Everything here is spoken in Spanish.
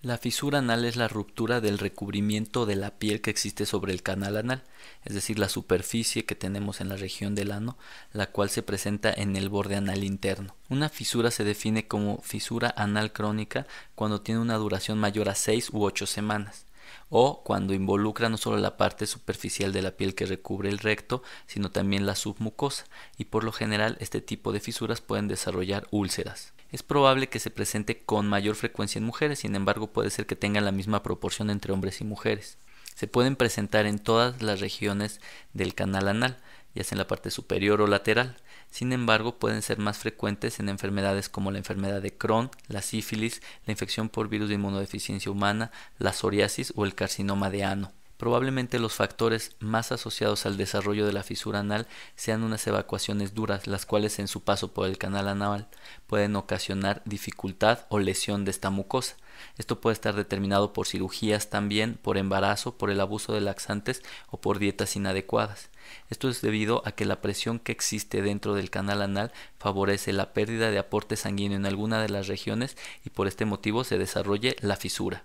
La fisura anal es la ruptura del recubrimiento de la piel que existe sobre el canal anal, es decir, la superficie que tenemos en la región del ano, la cual se presenta en el borde anal interno. Una fisura se define como fisura anal crónica cuando tiene una duración mayor a seis u ocho semanas o cuando involucra no solo la parte superficial de la piel que recubre el recto, sino también la submucosa, y por lo general este tipo de fisuras pueden desarrollar úlceras. Es probable que se presente con mayor frecuencia en mujeres, sin embargo puede ser que tenga la misma proporción entre hombres y mujeres se pueden presentar en todas las regiones del canal anal, ya sea en la parte superior o lateral. Sin embargo, pueden ser más frecuentes en enfermedades como la enfermedad de Crohn, la sífilis, la infección por virus de inmunodeficiencia humana, la psoriasis o el carcinoma de ano. Probablemente los factores más asociados al desarrollo de la fisura anal sean unas evacuaciones duras, las cuales en su paso por el canal anal pueden ocasionar dificultad o lesión de esta mucosa. Esto puede estar determinado por cirugías también, por embarazo, por el abuso de laxantes o por dietas inadecuadas. Esto es debido a que la presión que existe dentro del canal anal favorece la pérdida de aporte sanguíneo en alguna de las regiones y por este motivo se desarrolle la fisura.